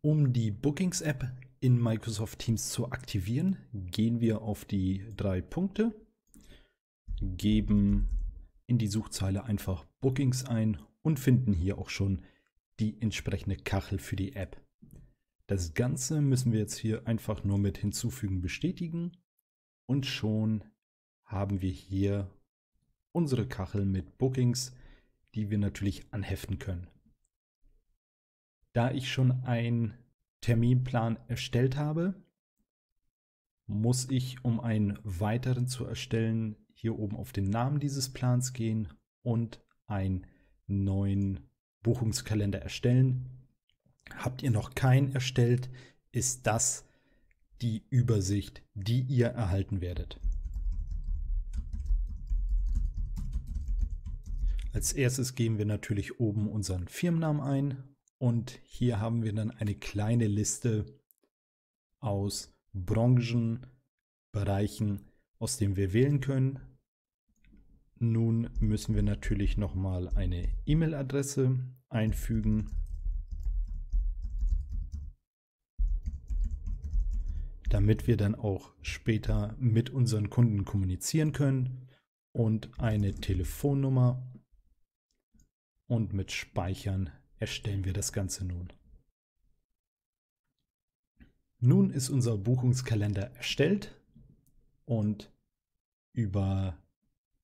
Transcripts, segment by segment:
Um die Bookings-App in Microsoft Teams zu aktivieren, gehen wir auf die drei Punkte, geben in die Suchzeile einfach Bookings ein und finden hier auch schon die entsprechende Kachel für die App. Das Ganze müssen wir jetzt hier einfach nur mit hinzufügen bestätigen und schon haben wir hier unsere Kachel mit Bookings, die wir natürlich anheften können. Da ich schon einen Terminplan erstellt habe, muss ich, um einen weiteren zu erstellen, hier oben auf den Namen dieses Plans gehen und einen neuen Buchungskalender erstellen. Habt ihr noch keinen erstellt, ist das die Übersicht, die ihr erhalten werdet. Als erstes geben wir natürlich oben unseren Firmennamen ein und hier haben wir dann eine kleine Liste aus Branchen, Bereichen, aus denen wir wählen können. Nun müssen wir natürlich nochmal eine E-Mail-Adresse einfügen. damit wir dann auch später mit unseren Kunden kommunizieren können und eine Telefonnummer und mit Speichern erstellen wir das Ganze nun. Nun ist unser Buchungskalender erstellt und über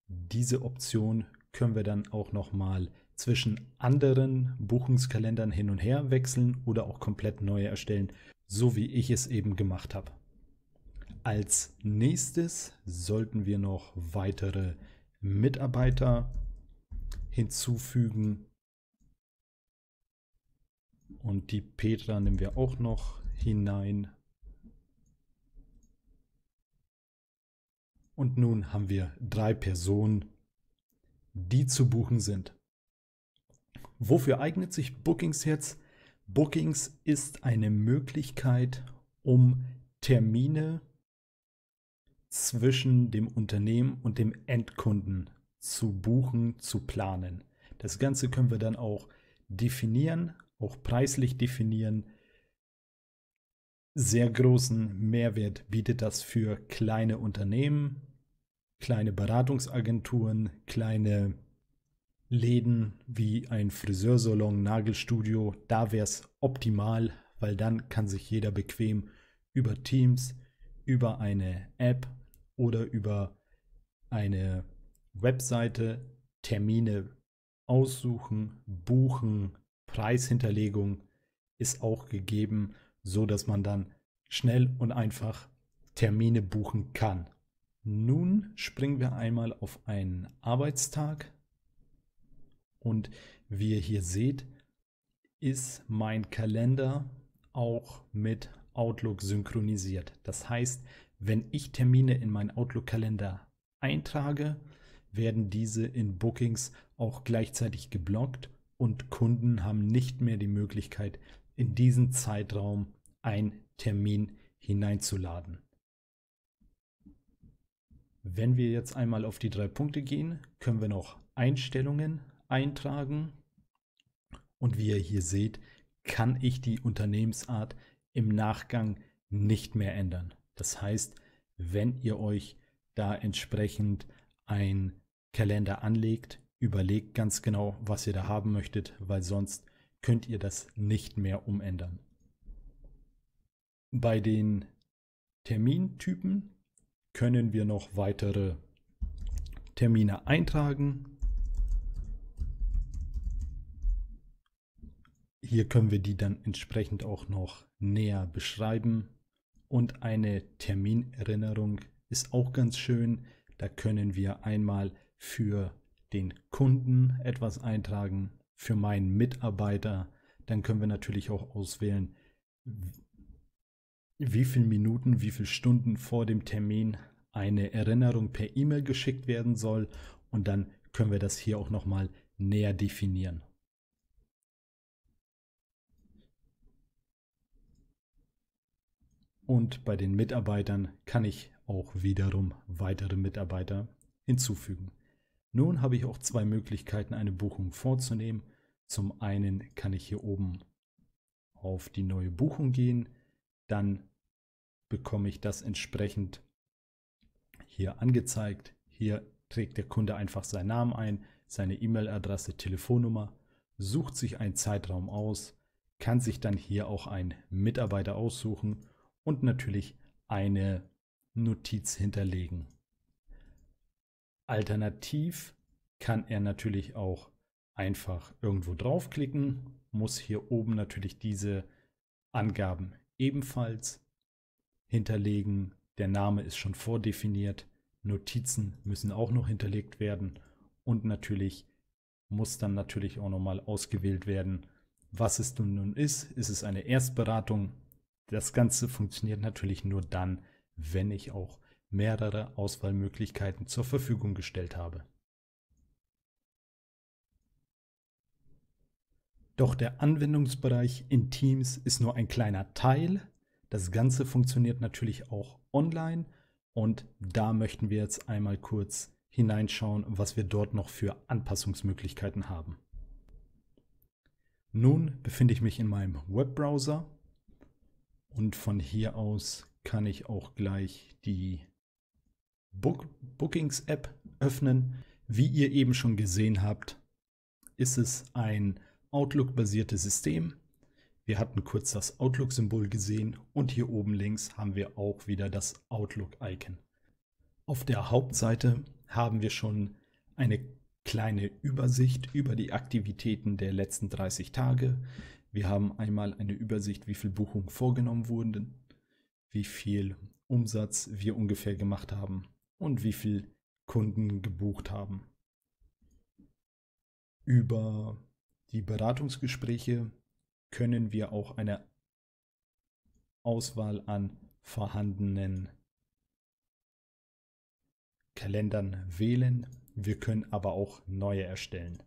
diese Option können wir dann auch nochmal zwischen anderen Buchungskalendern hin und her wechseln oder auch komplett neue erstellen, so wie ich es eben gemacht habe. Als nächstes sollten wir noch weitere Mitarbeiter hinzufügen und die Petra nehmen wir auch noch hinein. Und nun haben wir drei Personen, die zu buchen sind. Wofür eignet sich Bookings jetzt? Bookings ist eine Möglichkeit, um Termine zwischen dem Unternehmen und dem Endkunden zu buchen, zu planen. Das Ganze können wir dann auch definieren auch preislich definieren. Sehr großen Mehrwert bietet das für kleine Unternehmen, kleine Beratungsagenturen, kleine Läden wie ein Friseursalon, Nagelstudio. Da wäre es optimal, weil dann kann sich jeder bequem über Teams, über eine App oder über eine Webseite Termine aussuchen, buchen, Preishinterlegung ist auch gegeben, so dass man dann schnell und einfach Termine buchen kann. Nun springen wir einmal auf einen Arbeitstag und wie ihr hier seht, ist mein Kalender auch mit Outlook synchronisiert. Das heißt, wenn ich Termine in meinen Outlook-Kalender eintrage, werden diese in Bookings auch gleichzeitig geblockt und Kunden haben nicht mehr die Möglichkeit, in diesen Zeitraum einen Termin hineinzuladen. Wenn wir jetzt einmal auf die drei Punkte gehen, können wir noch Einstellungen eintragen. Und wie ihr hier seht, kann ich die Unternehmensart im Nachgang nicht mehr ändern. Das heißt, wenn ihr euch da entsprechend einen Kalender anlegt, Überlegt ganz genau, was ihr da haben möchtet, weil sonst könnt ihr das nicht mehr umändern. Bei den Termintypen können wir noch weitere Termine eintragen. Hier können wir die dann entsprechend auch noch näher beschreiben. Und eine Terminerinnerung ist auch ganz schön. Da können wir einmal für den Kunden etwas eintragen, für meinen Mitarbeiter. Dann können wir natürlich auch auswählen, wie viele Minuten, wie viele Stunden vor dem Termin eine Erinnerung per E-Mail geschickt werden soll. Und dann können wir das hier auch nochmal näher definieren. Und bei den Mitarbeitern kann ich auch wiederum weitere Mitarbeiter hinzufügen. Nun habe ich auch zwei Möglichkeiten, eine Buchung vorzunehmen. Zum einen kann ich hier oben auf die neue Buchung gehen. Dann bekomme ich das entsprechend hier angezeigt. Hier trägt der Kunde einfach seinen Namen ein, seine E-Mail-Adresse, Telefonnummer, sucht sich einen Zeitraum aus, kann sich dann hier auch einen Mitarbeiter aussuchen und natürlich eine Notiz hinterlegen. Alternativ kann er natürlich auch einfach irgendwo draufklicken, muss hier oben natürlich diese Angaben ebenfalls hinterlegen. Der Name ist schon vordefiniert, Notizen müssen auch noch hinterlegt werden und natürlich muss dann natürlich auch nochmal ausgewählt werden, was es nun ist. Ist es eine Erstberatung? Das Ganze funktioniert natürlich nur dann, wenn ich auch mehrere Auswahlmöglichkeiten zur Verfügung gestellt habe. Doch der Anwendungsbereich in Teams ist nur ein kleiner Teil. Das Ganze funktioniert natürlich auch online und da möchten wir jetzt einmal kurz hineinschauen, was wir dort noch für Anpassungsmöglichkeiten haben. Nun befinde ich mich in meinem Webbrowser und von hier aus kann ich auch gleich die Book Bookings-App öffnen. Wie ihr eben schon gesehen habt, ist es ein Outlook-basiertes System. Wir hatten kurz das Outlook-Symbol gesehen und hier oben links haben wir auch wieder das Outlook-Icon. Auf der Hauptseite haben wir schon eine kleine Übersicht über die Aktivitäten der letzten 30 Tage. Wir haben einmal eine Übersicht, wie viele Buchungen vorgenommen wurden, wie viel Umsatz wir ungefähr gemacht haben und wie viel Kunden gebucht haben. Über die Beratungsgespräche können wir auch eine Auswahl an vorhandenen Kalendern wählen. Wir können aber auch neue erstellen.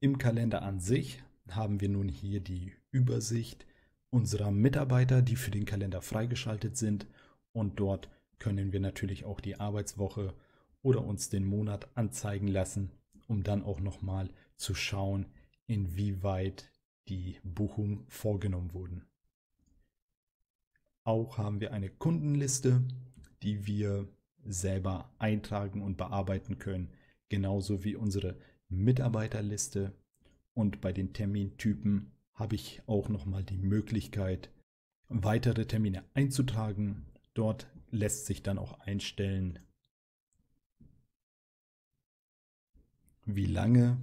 Im Kalender an sich haben wir nun hier die Übersicht unserer Mitarbeiter, die für den Kalender freigeschaltet sind und dort können wir natürlich auch die Arbeitswoche oder uns den Monat anzeigen lassen, um dann auch nochmal zu schauen, inwieweit die Buchungen vorgenommen wurden. Auch haben wir eine Kundenliste, die wir selber eintragen und bearbeiten können, genauso wie unsere Mitarbeiterliste. Und bei den Termintypen habe ich auch nochmal die Möglichkeit, weitere Termine einzutragen Dort lässt sich dann auch einstellen, wie lange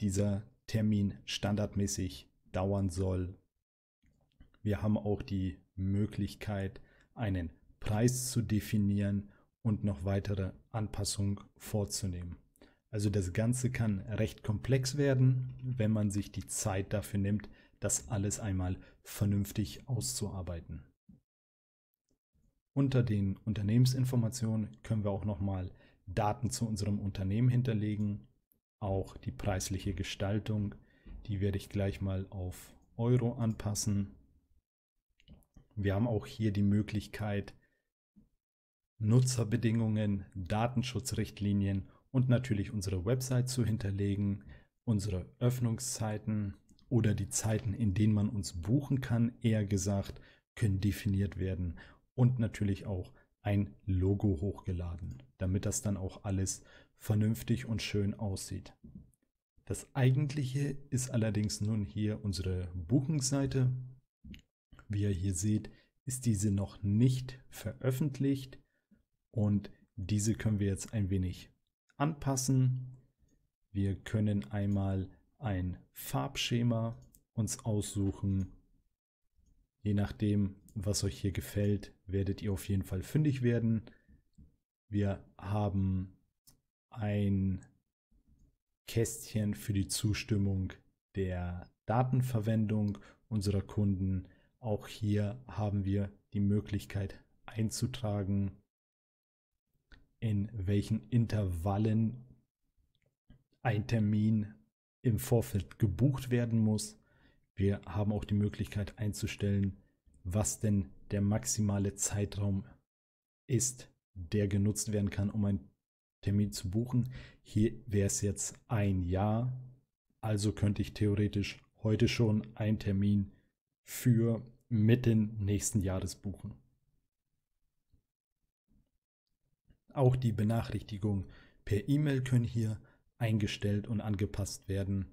dieser Termin standardmäßig dauern soll. Wir haben auch die Möglichkeit, einen Preis zu definieren und noch weitere Anpassungen vorzunehmen. Also das Ganze kann recht komplex werden, wenn man sich die Zeit dafür nimmt, das alles einmal vernünftig auszuarbeiten. Unter den Unternehmensinformationen können wir auch nochmal Daten zu unserem Unternehmen hinterlegen, auch die preisliche Gestaltung, die werde ich gleich mal auf Euro anpassen. Wir haben auch hier die Möglichkeit, Nutzerbedingungen, Datenschutzrichtlinien und natürlich unsere Website zu hinterlegen, unsere Öffnungszeiten oder die Zeiten, in denen man uns buchen kann, eher gesagt, können definiert werden und natürlich auch ein Logo hochgeladen, damit das dann auch alles vernünftig und schön aussieht. Das eigentliche ist allerdings nun hier unsere Buchungsseite. Wie ihr hier seht, ist diese noch nicht veröffentlicht und diese können wir jetzt ein wenig anpassen. Wir können einmal ein Farbschema uns aussuchen, je nachdem was euch hier gefällt, werdet ihr auf jeden Fall fündig werden. Wir haben ein Kästchen für die Zustimmung der Datenverwendung unserer Kunden. Auch hier haben wir die Möglichkeit einzutragen, in welchen Intervallen ein Termin im Vorfeld gebucht werden muss. Wir haben auch die Möglichkeit einzustellen, was denn der maximale Zeitraum ist, der genutzt werden kann, um einen Termin zu buchen. Hier wäre es jetzt ein Jahr, also könnte ich theoretisch heute schon einen Termin für Mitte nächsten Jahres buchen. Auch die Benachrichtigungen per E-Mail können hier eingestellt und angepasst werden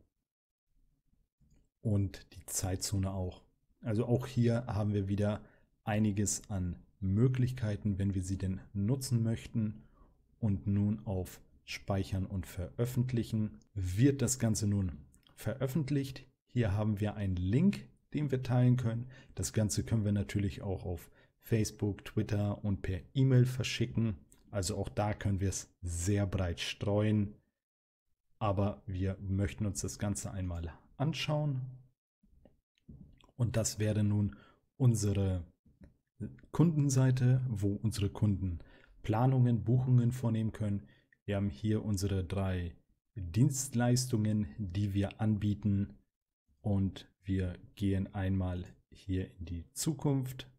und die Zeitzone auch. Also auch hier haben wir wieder einiges an Möglichkeiten, wenn wir sie denn nutzen möchten. Und nun auf Speichern und Veröffentlichen wird das Ganze nun veröffentlicht. Hier haben wir einen Link, den wir teilen können. Das Ganze können wir natürlich auch auf Facebook, Twitter und per E-Mail verschicken. Also auch da können wir es sehr breit streuen. Aber wir möchten uns das Ganze einmal anschauen und das wäre nun unsere Kundenseite, wo unsere Kunden Planungen, Buchungen vornehmen können. Wir haben hier unsere drei Dienstleistungen, die wir anbieten. Und wir gehen einmal hier in die Zukunft.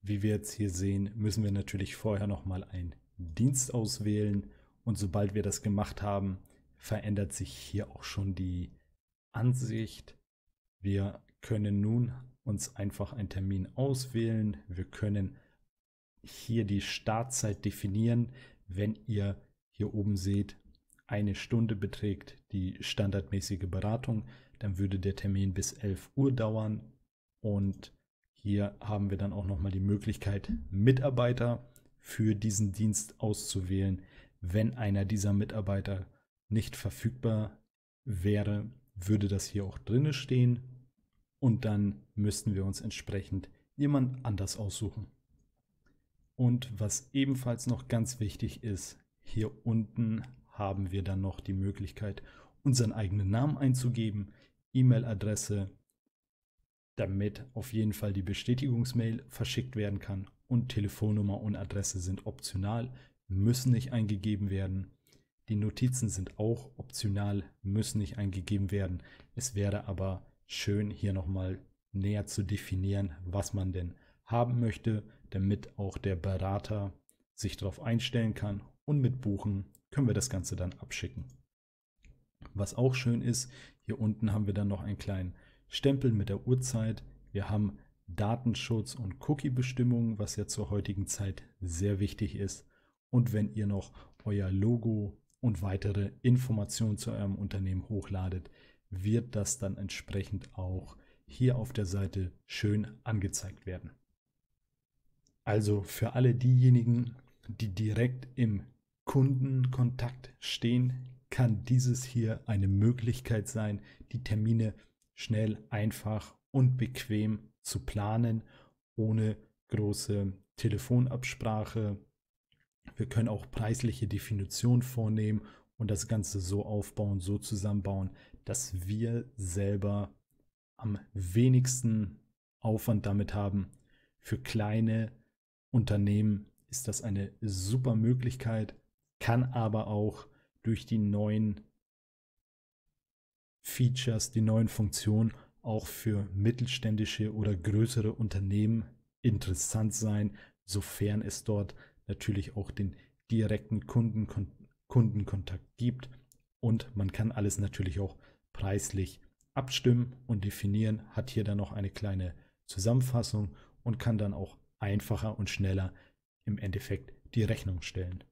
Wie wir jetzt hier sehen, müssen wir natürlich vorher nochmal einen Dienst auswählen. Und sobald wir das gemacht haben, verändert sich hier auch schon die Ansicht wir können nun uns einfach einen Termin auswählen. Wir können hier die Startzeit definieren. Wenn ihr hier oben seht, eine Stunde beträgt die standardmäßige Beratung, dann würde der Termin bis 11 Uhr dauern. Und hier haben wir dann auch nochmal die Möglichkeit, Mitarbeiter für diesen Dienst auszuwählen. Wenn einer dieser Mitarbeiter nicht verfügbar wäre, würde das hier auch drinne stehen und dann müssten wir uns entsprechend jemand anders aussuchen. Und was ebenfalls noch ganz wichtig ist, hier unten haben wir dann noch die Möglichkeit, unseren eigenen Namen einzugeben, E-Mail-Adresse, damit auf jeden Fall die Bestätigungsmail verschickt werden kann und Telefonnummer und Adresse sind optional, müssen nicht eingegeben werden. Die Notizen sind auch optional, müssen nicht eingegeben werden. Es wäre aber schön, hier nochmal näher zu definieren, was man denn haben möchte, damit auch der Berater sich darauf einstellen kann und mit Buchen können wir das Ganze dann abschicken. Was auch schön ist, hier unten haben wir dann noch einen kleinen Stempel mit der Uhrzeit. Wir haben Datenschutz und Cookie-Bestimmungen, was ja zur heutigen Zeit sehr wichtig ist. Und wenn ihr noch euer Logo und weitere Informationen zu eurem Unternehmen hochladet, wird das dann entsprechend auch hier auf der Seite schön angezeigt werden. Also für alle diejenigen, die direkt im Kundenkontakt stehen, kann dieses hier eine Möglichkeit sein, die Termine schnell, einfach und bequem zu planen, ohne große Telefonabsprache, wir können auch preisliche Definitionen vornehmen und das Ganze so aufbauen, so zusammenbauen, dass wir selber am wenigsten Aufwand damit haben. Für kleine Unternehmen ist das eine super Möglichkeit, kann aber auch durch die neuen Features, die neuen Funktionen auch für mittelständische oder größere Unternehmen interessant sein, sofern es dort natürlich auch den direkten Kundenkon Kundenkontakt gibt. Und man kann alles natürlich auch preislich abstimmen und definieren, hat hier dann noch eine kleine Zusammenfassung und kann dann auch einfacher und schneller im Endeffekt die Rechnung stellen.